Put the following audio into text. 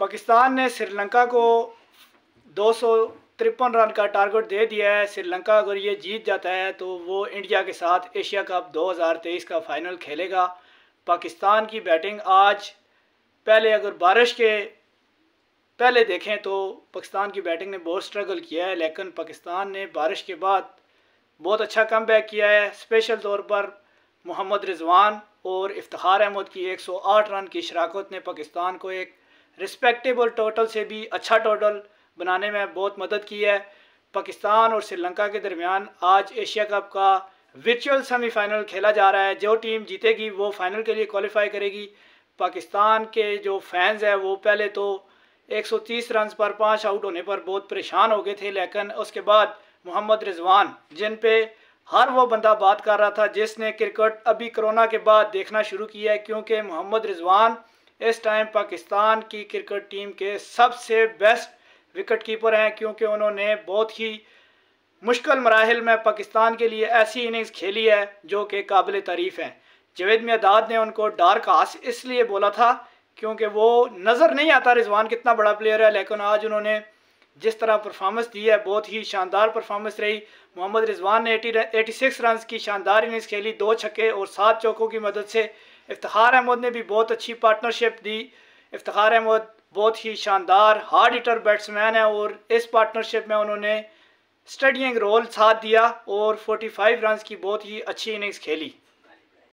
पाकिस्तान ने श्रीलंका को दो तिरपन रन का टारगेट दे दिया है श्रीलंका अगर ये जीत जाता है तो वो इंडिया के साथ एशिया कप 2023 का फाइनल खेलेगा पाकिस्तान की बैटिंग आज पहले अगर बारिश के पहले देखें तो पाकिस्तान की बैटिंग ने बहुत स्ट्रगल किया है लेकिन पाकिस्तान ने बारिश के बाद बहुत अच्छा कम किया है स्पेशल तौर पर मोहम्मद रिजवान और इफ्तार अहमद की एक रन की शराकत ने पाकिस्तान को एक रिस्पेक्टेबल टोटल से भी अच्छा टोटल बनाने में बहुत मदद की है पाकिस्तान और श्रीलंका के दरमियान आज एशिया कप का वर्चुअल सेमीफाइनल खेला जा रहा है जो टीम जीतेगी वो फाइनल के लिए क्वालिफाई करेगी पाकिस्तान के जो फैंस हैं वो पहले तो 130 रन पर पाँच आउट होने पर बहुत परेशान हो गए थे लेकिन उसके बाद मोहम्मद रिजवान जिन पे हर वो बंदा बात कर रहा था जिसने क्रिकेट अभी कोरोना के बाद देखना शुरू किया है क्योंकि मोहम्मद रिजवान इस टाइम पाकिस्तान की क्रिकेट टीम के सबसे बेस्ट विकेट कीपर हैं क्योंकि उन्होंने बहुत ही मुश्किल मराहल में पाकिस्तान के लिए ऐसी इनिंग्स खेली है जो कि काबिल तारीफ़ हैं जवेद मियादाद ने उनको डार्क हास इसलिए बोला था क्योंकि वो नज़र नहीं आता रिजवान कितना बड़ा प्लेयर है लेकिन आज उन्होंने जिस तरह परफॉर्मेंस दी है बहुत ही शानदार परफॉर्मेंस रही मोहम्मद रिजवान ने एटी एटी सिक्स रन की शानदार इनिंग्स खेली दो छक्के और सात चौकों की मदद से इफ्तार अहमद ने भी बहुत अच्छी पार्टनरशिप दी इफ्तार अहमद बहुत ही शानदार हार्ड हिटर बैट्समैन है और इस पार्टनरशिप में उन्होंने स्टडियंग रोल साथ दिया और 45 रन की बहुत ही अच्छी इनिंग्स खेली